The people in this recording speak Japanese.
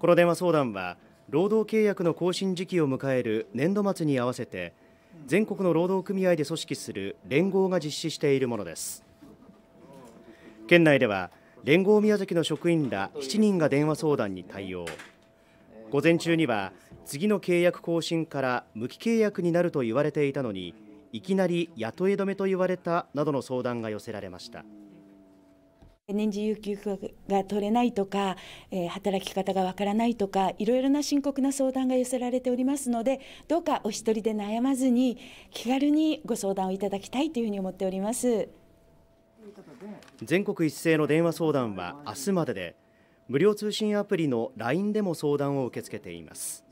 この電話相談は労働契約の更新時期を迎える年度末に合わせて全国の労働組合で組織する連合が実施しているものです県内では連合宮崎の職員ら7人が電話相談に対応午前中には次の契約更新から無期契約になると言われていたのにいきなり雇い止めと言われたなどの相談が寄せられました。年次有給が取れないとか、えー、働き方がわからないとかいろいろな深刻な相談が寄せられておりますのでどうかお一人で悩まずに気軽にご相談をいただきたいというふうに思っております全国一斉の電話相談は明日までで無料通信アプリの LINE でも相談を受け付けています